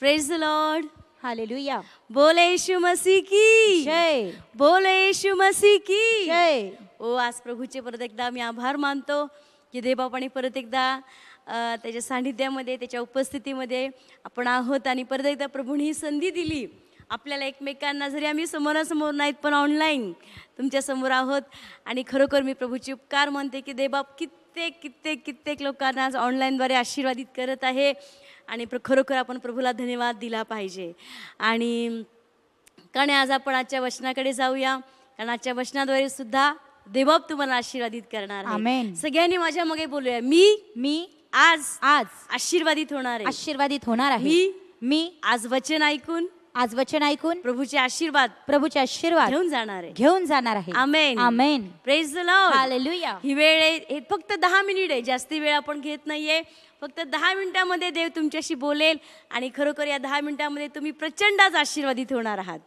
Praise the Lord hallelujah बोल येशू मसीह की जय बोल येशू मसीह की जय ओ आज प्रभूचे परत एकदा मी आभार मानतो की देबापाने परत एकदा त्याच्या सान्निध्यामध्ये त्याच्या उपस्थितीमध्ये आपण आहोत आणि परत एकदा प्रभूने संधी दिली आपल्याला एकमेकांना जरी आम्ही समोरासमोर नाहीत पण ऑनलाईन तुमच्यासमोर आहोत आणि खरोखर मी प्रभूची उपकार मानते की देबाप किती कित्येक कित्येक कित्येक लोकांना आज ऑनलाईनद्वारे आशीर्वादित करत आहे आणि प्र खरोखर आपण प्रभूला धन्यवाद दिला पाहिजे आणि कारण आज आपण आजच्या वचनाकडे जाऊया कारण आजच्या वचनाद्वारे सुद्धा देवब तुम्हाला आशीर्वादित करणार सगळ्यांनी माझ्या मागे बोलूया मी मी आज आज आशीर्वादित होणार आशीर्वादित होणार आहे मी आज वचन ऐकून आज वचन ऐकून प्रभूचे आशीर्वाद प्रभूचे आशीर्वाद घेऊन जाणार आहे घेऊन जाणार आहे amen amen praise the hallelujah ही वेळ हे फक्त दहा मिनिट आहे जास्ती वेळ आपण घेत नाहीये फक्त दहा मिनिटांमध्ये देव तुमच्याशी बोलेल आणि खरोखर या दहा मिनिटांमध्ये तुम्ही प्रचंड आशीर्वादित होणार आहात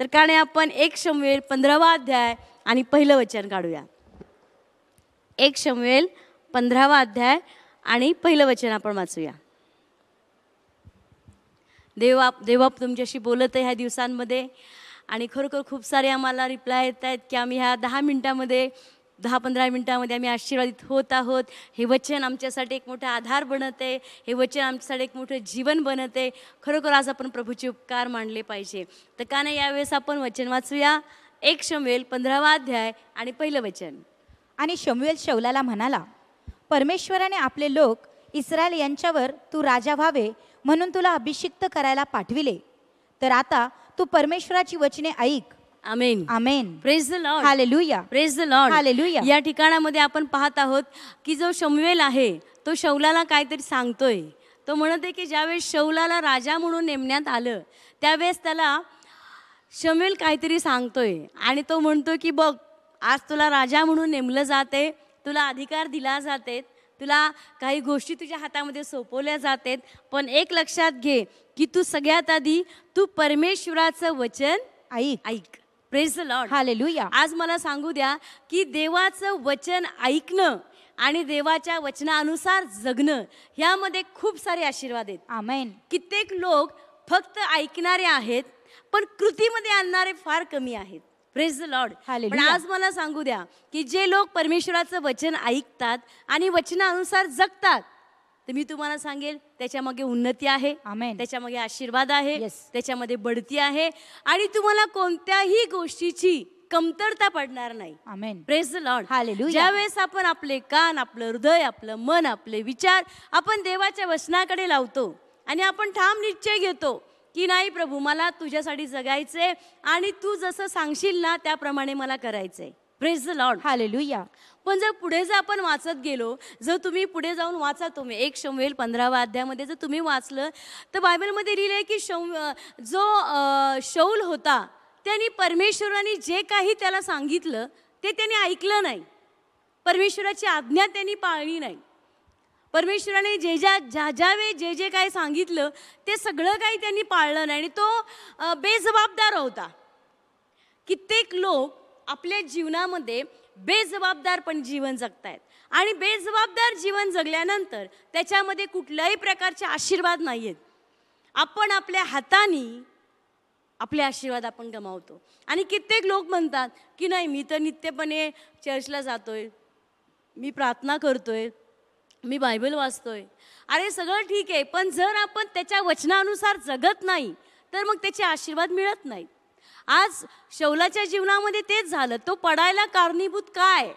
तर कारण आपण एक शमवेल पंधरावा अध्याय आणि पहिलं वचन काढूया एक शमवेल पंधरावा अध्याय आणि पहिलं वचन आपण वाचूया देवा देवाप तुमच्याशी बोलत आहे ह्या दिवसांमध्ये आणि खरोखर खूप सारे आम्हाला रिप्लाय येत आहेत की आम्ही ह्या दहा मिनटामध्ये दहा पंधरा मिनटामध्ये आम्ही आशीर्वादित होत आहोत हे वचन आमच्यासाठी एक मोठा आधार बनत आहे हे वचन आमच्यासाठी एक मोठं जीवन बनत आहे खरोखर आज आपण प्रभूचे उपकार मानले पाहिजे तर का नाही यावेळेस आपण वचन वाचूया एक शमवेल पंधरावा अध्याय आणि पहिलं वचन आणि शमवेल शौलाला म्हणाला परमेश्वराने आपले लोक इस्रायल यांच्यावर तू राजा व्हावे म्हणून तुला अभिषिक्त करायला पाठविले तर आता तू परमेश्वराची वचने ऐक amen amen praise the Lord hallelujah praise the Lord hallelujah या ठिकाणामध्ये आपण पाहत आहोत की जो शमवेल आहे तो शौलाला काहीतरी सांगतोय तो म्हणत आहे की ज्यावेळेस शौलाला राजा म्हणून नेमण्यात आलं त्यावेळेस त्याला शमेल काहीतरी सांगतोय आणि तो म्हणतो की बघ आज तुला राजा म्हणून नेमलं जाते तुला अधिकार दिला जाते तुला काही गोष्टी तुझ्या हातामध्ये सोपवल्या जातात पण एक लक्षात घे की तू सगळ्यात आधी तू परमेश्वराचं वचन ऐक ऐक प्रेज लॉर्ड हालेलुया आज मला सांगू द्या की देवाचं वचन ऐकणं आणि देवाच्या वचनानुसार जगणं ह्यामध्ये खूप सारे आशीर्वाद आहेत आमेन कित्येक लोक फक्त ऐकणारे आहेत पण कृतीमध्ये आणणारे फार कमी आहेत प्रेज द लॉर्ड पण आज मला सांगू द्या की जे लोक परमेश्वराचं वचन ऐकतात आणि वचनानुसार जगतात तर मी तुम्हाला सांगेल त्याच्यामागे उन्नती आहे त्याच्यामागे आशीर्वाद आहे त्याच्यामध्ये बढती आहे आणि तुम्हाला कोणत्याही गोष्टीची कमतरता पडणार नाही प्रेस द लॉर्ड ज्यावेळेस आपण आपले कान आपलं हृदय आपलं मन आपले विचार आपण देवाच्या वचनाकडे लावतो आणि आपण ठाम निश्चय घेतो की नाही प्रभू मला तुझ्यासाठी जगायचंय आणि तू जसं सांगशील ना त्याप्रमाणे मला करायचंय प्रेस द लॉर्ड हालेलुया पण जर पुढे जर आपण वाचत गेलो जर तुम्ही पुढे जाऊन वाचा तुम्ही एक शमवेल पंधरावा अध्यायामध्ये जर तुम्ही वाचलं तर बायबलमध्ये लिहिलं आहे की शौ जो शौल होता त्यांनी परमेश्वराने जे काही त्याला सांगितलं ते त्यांनी ऐकलं नाही परमेश्वराची आज्ञा त्यांनी पाळली नाही परमेश्वराने जे ज्या ज्या ज्या वेळी जे जे काय सांगितलं ते सगळं काही त्यांनी पाळलं नाही आणि तो बेजबाबदार होता कित्येक लोक आपल्या जीवनामध्ये बेजबाबदार पण जीवन जगतायत आणि बेजबाबदार जीवन जगल्यानंतर त्याच्यामध्ये कुठल्याही प्रकारचे आशीर्वाद नाही आहेत आपण आपल्या हाताने आपले आशीर्वाद आपण गमावतो आणि कित्येक लोक म्हणतात की नाही मी तर नित्यपणे चर्चला जातोय मी प्रार्थना करतोय मी बायबल वाचतोय अरे सगळं ठीक आहे पण जर आपण त्याच्या वचनानुसार जगत नाही तर मग त्याचे आशीर्वाद मिळत नाही आज शौलाच्या जीवनामध्ये तेच झालं तो पडायला कारणीभूत काय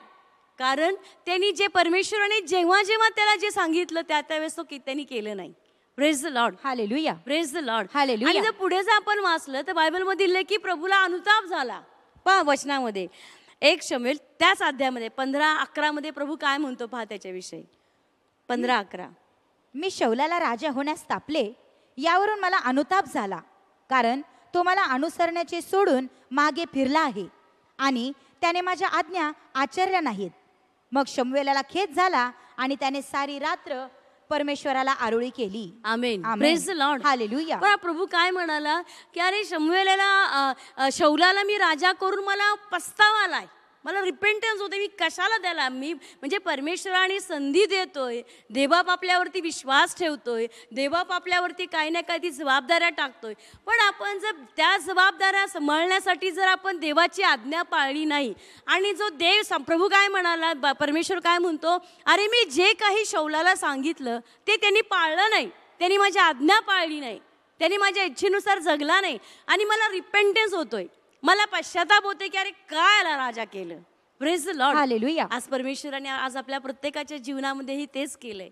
कारण त्यांनी जे परमेश्वराने जेव्हा जेव्हा त्याला जे सांगितलं त्या त्यावेळेस तो त्यांनी केलं नाही praise the Lord hallelujah praise the Lord hallelujah आणि जर पुढे जर आपण वाचलं तर बायबलमध्ये लिहिलं की प्रभूला अनुताप झाला पहा वचनामध्ये एक शमेल त्याच अध्यायामध्ये पंधरा अकरामध्ये प्रभू काय म्हणतो पहा त्याच्याविषयी पंधरा अकरा मी शौलाला राजा होण्यास तापले यावरून मला अनुताप झाला कारण तो मला अनुसरण्याचे सोडून मागे फिरला आहे आणि त्याने माझ्या आज्ञा आचरल्या नाहीत मग शमवेलाला खेद झाला आणि त्याने सारी रात्र परमेश्वराला आरोळी केली आमेन प्रेज लॉर्ड हालेलुया पण प्रभू काय म्हणाला की अरे शमवेला शौलाला मी राजा करून मला पस्तावा आलाय मला रिपेंटन्स होते मी कशाला द्याला मी म्हणजे परमेश्वराने संधी देतोय देवाप आपल्यावरती विश्वास ठेवतोय देवाप आपल्यावरती काही ना काही जबाबदाऱ्या टाकतोय पण आपण जर त्या जबाबदाऱ्या सांभाळण्यासाठी जर आपण देवाची आज्ञा पाळली नाही आणि जो देव प्रभू काय म्हणाला परमेश्वर काय म्हणतो अरे मी जे काही शौलाला सांगितलं ते त्यांनी पाळलं नाही त्यांनी माझी आज्ञा पाळली नाही त्यांनी माझ्या इच्छेनुसार जगला नाही आणि मला रिपेंटन्स होतोय मला पश्चाताप होते की अरे काय आला राजा केलं प्रेज लॉर्ड हालेलुया आज परमेश्वराने आज आपल्या प्रत्येकाच्या जीवनामध्येही तेच केलंय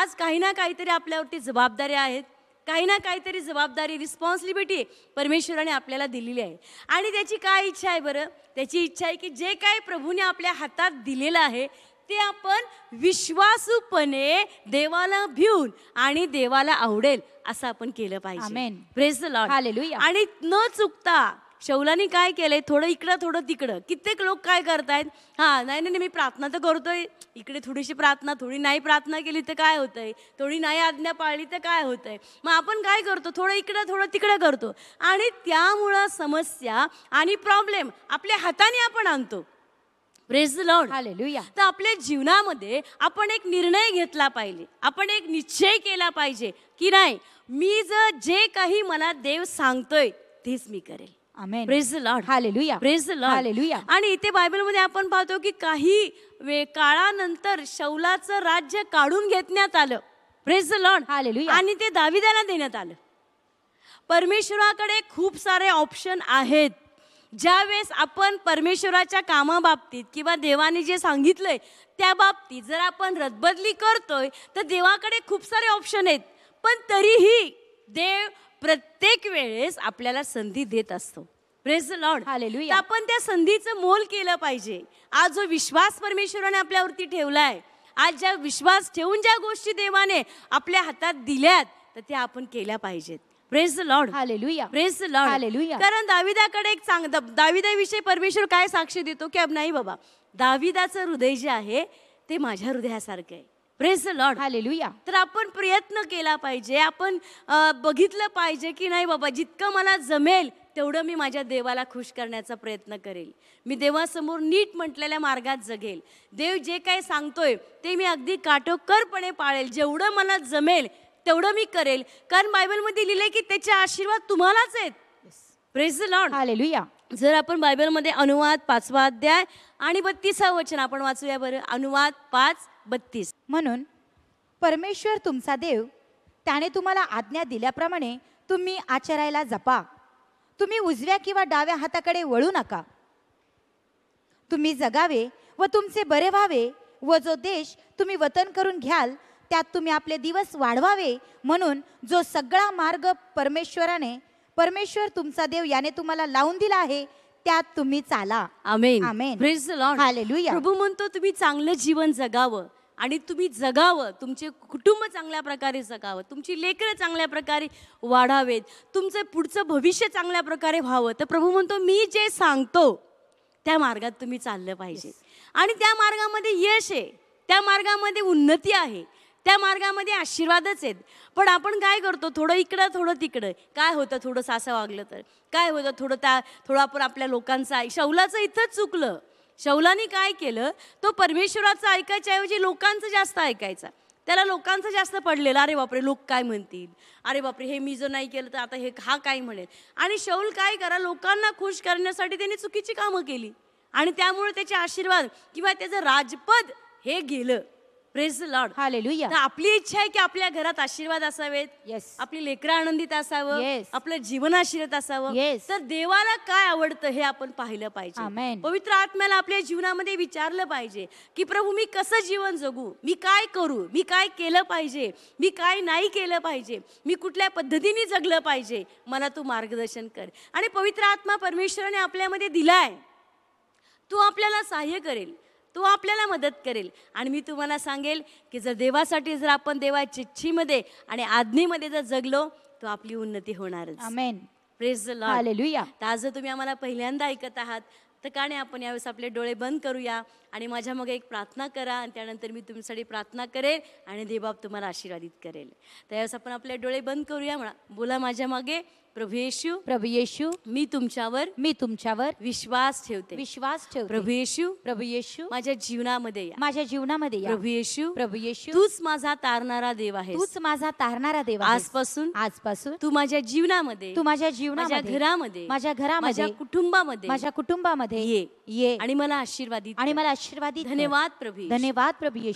आज काही ना काहीतरी आपल्यावरती जबाबदाऱ्या आहेत काही ना काहीतरी जबाबदारी रिस्पॉन्सिबिलिटी परमेश्वराने आपल्याला दिलेली आहे आणि त्याची काय इच्छा आहे बरं त्याची इच्छा आहे की जे काय प्रभूने आपल्या हातात दिलेलं आहे ते आपण विश्वासूपणे देवाला भिवून आणि देवाला आवडेल असं आपण केलं पाहिजे लॉर्ड आणि न चुकता शौलानी काय केलंय थोडं इकडं थोडं तिकडं कित्येक लोक काय करतायत हां नाही नाही मी प्रार्थना तर करतोय इकडे थोडीशी प्रार्थना थोडी नाही प्रार्थना केली तर काय आहे थोडी नाही आज्ञा पाळली तर काय आहे मग आपण काय करतो थोडं इकडं थोडं तिकडं करतो आणि त्यामुळं समस्या आणि प्रॉब्लेम आपल्या हाताने आपण आणतो प्रेस लॉर्ड तर आपल्या जीवनामध्ये आपण एक निर्णय घेतला पाहिजे आपण एक निश्चय केला पाहिजे की नाही मी जर जे काही मला देव सांगतोय तेच मी करेल आणि इथे बायबलमध्ये आपण पाहतो की काही काळानंतर शौलाचं राज्य काढून घेतण्यात आलं प्रेज लॉर्ड आणि ते दाविदाना देण्यात आलं परमेश्वराकडे खूप सारे ऑप्शन आहेत ज्यावेळेस आपण परमेश्वराच्या कामाबाबतीत किंवा देवाने जे सांगितलंय त्या बाबतीत जर आपण रदबदली करतोय तर देवाकडे खूप सारे ऑप्शन आहेत पण तरीही देव प्रत्येक वेळेस आपल्याला संधी देत असतो प्रेस लॉर्ड आपण त्या संधीचं मोल केलं पाहिजे आज जो विश्वास परमेश्वराने आपल्यावरती ठेवलाय आज ज्या विश्वास ठेवून ज्या गोष्टी देवाने आपल्या हातात दिल्यात तर त्या आपण केल्या पाहिजेत praise Lord hallelujah praise Lord hallelujah कारण दाविदाकडे एक चांग दाविदाविषयी परमेश्वर काय साक्षी देतो की नाही बाबा दाविदाचं हृदय जे आहे ते माझ्या हृदयासारखं आहे प्रेज लॉर्ड हालेलुया तर आपण प्रयत्न केला पाहिजे आपण बघितलं पाहिजे की नाही बाबा जितकं मला जमेल तेवढं मी माझ्या देवाला खुश करण्याचा प्रयत्न करेल मी देवासमोर नीट म्हटलेल्या मार्गात जगेल देव जे काय सांगतोय ते मी अगदी काटोकरपणे पाळेल जेवढं मला जमेल तेवढं मी करेल कारण बायबलमध्ये लिहिले की त्याचे आशीर्वाद तुम्हालाच आहेत प्रेज लॉर्ड हालेलुया जर आपण बायबलमध्ये अनुवाद पाचवा अध्याय आणि बत्तीसा वचन आपण वाचूया बरं अनुवाद पाच बत्तीस म्हणून परमेश्वर तुमचा देव त्याने तुम्हाला आज्ञा दिल्याप्रमाणे तुम्ही आचरायला जपा तुम्ही उजव्या किंवा डाव्या हाताकडे वळू नका तुम्ही जगावे व तुमचे बरे व्हावे व जो देश तुम्ही वतन करून घ्याल त्यात तुम्ही आपले दिवस वाढवावे म्हणून जो सगळा मार्ग परमेश्वराने परमेश्वर तुमचा देव याने तुम्हाला लावून दिला आहे त्यात तुम्ही चाला आमेन आमेन प्रभू म्हणतो तुम्ही चांगलं जीवन जगावं आणि तुम्ही जगावं तुमचे कुटुंब चांगल्या प्रकारे जगावं तुमची लेकरं चांगल्या प्रकारे वाढावेत तुमचं पुढचं भविष्य चांगल्या प्रकारे व्हावं तर प्रभू म्हणतो मी जे सांगतो त्या मार्गात तुम्ही चाललं पाहिजे आणि त्या मार्गामध्ये यश आहे त्या मार्गामध्ये उन्नती आहे त्या मार्गामध्ये आशीर्वादच आहेत पण आपण काय करतो थोडं इकडं थोडं तिकडं काय होतं थोडं सासं वागलं तर काय होतं थोडं त्या थोडं आपण आपल्या लोकांचं आहे शौलाचं इथंच चुकलं शौलाने काय केलं तो परमेश्वराचं ऐकायच्या ऐवजी लोकांचं जास्त ऐकायचा त्याला लोकांचं जास्त पडलेलं अरे बापरे लोक काय म्हणतील अरे बापरे हे मी जर नाही केलं तर आता हे हा काय म्हणेल आणि शौल काय करा लोकांना खुश करण्यासाठी त्यांनी चुकीची कामं केली आणि त्यामुळे त्याचे आशीर्वाद किंवा त्याचं राजपद हे गेलं प्रेज लॉर्ड हालेलुया आपली इच्छा आहे की आपल्या घरात आशीर्वाद असावेत Yes. आपली लेकरं आनंदित असावं Yes. आपलं जीवन आशीर्वाद असावं Yes. तर देवाला काय आवडतं हे आपण पाहिलं पाहिजे पवित्र आत्म्याला आपल्या जीवनामध्ये विचारलं पाहिजे की प्रभू मी कसं जीवन जगू मी काय करू मी काय केलं पाहिजे मी काय नाही केलं पाहिजे मी कुठल्या पद्धतीने जगलं पाहिजे मला तू मार्गदर्शन कर आणि पवित्र आत्मा परमेश्वराने आपल्यामध्ये दिलाय तू आपल्याला सहाय्य करेल तो आपल्याला मदत करेल आणि मी तुम्हाला सांगेल की जर देवासाठी जर आपण देवा मध्ये आणि आज्ञेमध्ये जर जगलो तर आपली उन्नती होणारच प्रेज आज जर तुम्ही आम्हाला पहिल्यांदा ऐकत आहात तर का नाही आपण यावेळेस आपले डोळे बंद करूया आणि माझ्या मग एक प्रार्थना करा आणि त्यानंतर मी तुमच्यासाठी प्रार्थना करेल आणि देवाब तुम्हाला आशीर्वादित करेल यावेळेस आपण आपले डोळे बंद करूया म्हणा बोला माझ्या मागे प्रभु येशू येशू मी तुमच्यावर मी तुमच्यावर विश्वास ठेवते विश्वास ठेव प्रभू येशू येशू माझ्या जीवनामध्ये माझ्या जीवनामध्ये या प्रभू येशू येशू तूच माझा तारणारा देव आहे तूच माझा तारणारा देव आजपासून आजपासून तू माझ्या जीवनामध्ये तू माझ्या जीवनामध्ये घरामध्ये माझ्या घरामध्ये माझ्या कुटुंबामध्ये माझ्या कुटुंबामध्ये ये. ये आणि मला आशीर्वादित आणि मला आशीर्वादित धन्यवाद प्रभू धन्यवाद प्रभू प्रभू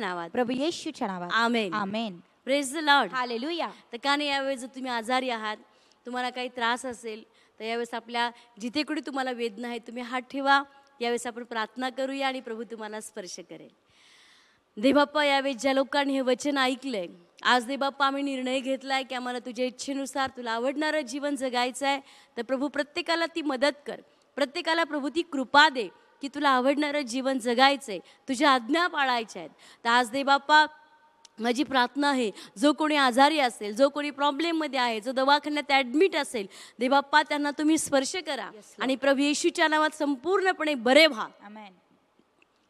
नावात प्रभू येशूच्या नावात amen amen praise the Lord hallelujah तर का नाही यावेळी जर तुम्ही आजारी आहात तुम्हाला काही त्रास असेल तर यावेळेस आपल्या जिथे कुठे तुम्हाला वेदना आहे तुम्ही हात ठेवा यावेळेस आपण प्रार्थना करूया आणि प्रभू तुम्हाला स्पर्श करेल देबाप्पा यावेळेस ज्या लोकांनी हे वचन ऐकलं आहे आज देबाप्पा आम्ही निर्णय घेतला आहे की आम्हाला तुझ्या इच्छेनुसार तुला आवडणारं जीवन जगायचं आहे तर प्रभू प्रत्येकाला ती मदत कर प्रत्येकाला प्रभू ती कृपा दे की तुला आवडणारं जीवन जगायचं आहे तुझ्या आज्ञा पाळायच्या आहेत तर आज देबाप्पा माझी प्रार्थना आहे जो कोणी आजारी असेल जो कोणी प्रॉब्लेममध्ये आहे जो दवाखान्यात ॲडमिट असेल देबाप्पा त्यांना तुम्ही स्पर्श करा आणि प्रभू येशूच्या नावात संपूर्णपणे बरे व्हा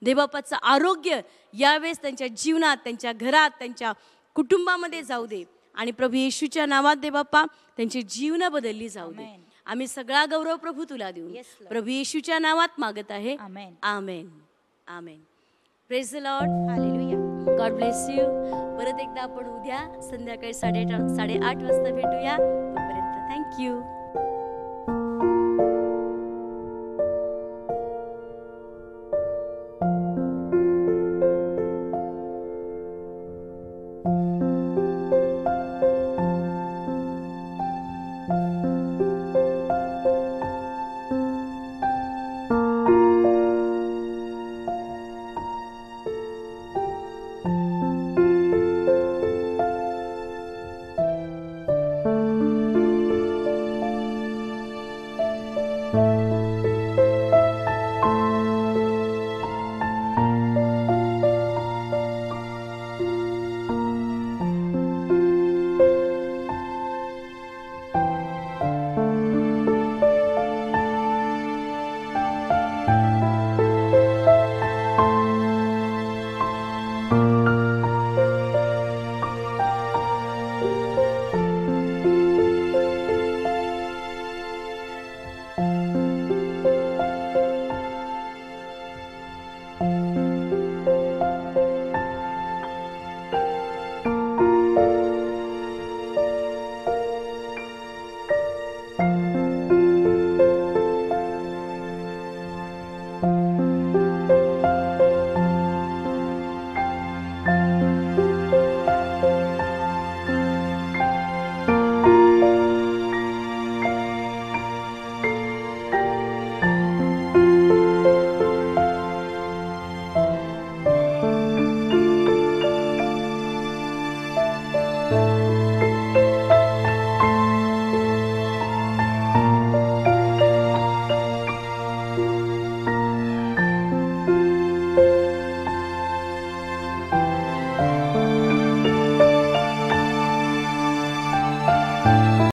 देबाप्पाचं आरोग्य यावेळेस त्यांच्या जीवनात त्यांच्या घरात त्यांच्या कुटुंबामध्ये जाऊ दे आणि प्रभू येशूच्या नावात देबाप्पा त्यांची जीवनं बदलली जाऊ दे आम्ही सगळा गौरव प्रभू तुला देऊ प्रभू येशूच्या नावात मागत आहे amen amen amen praise Lord hallelujah God bless you परत एकदा आपण उद्या संध्याकाळी साडेआठ साडेआठ वाजता भेटूया तोपर्यंत थँक्यू